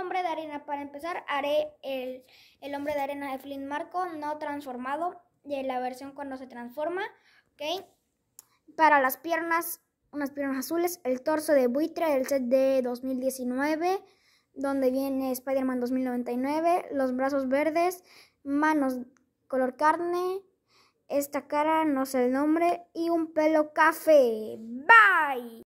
hombre de arena. Para empezar, haré el, el hombre de arena de Flint Marco no transformado de la versión cuando se transforma. ¿ok? Para las piernas, unas piernas azules, el torso de buitre, del set de 2019, donde viene Spider-Man 2099, los brazos verdes, manos color carne, esta cara, no sé el nombre, y un pelo café. Bye.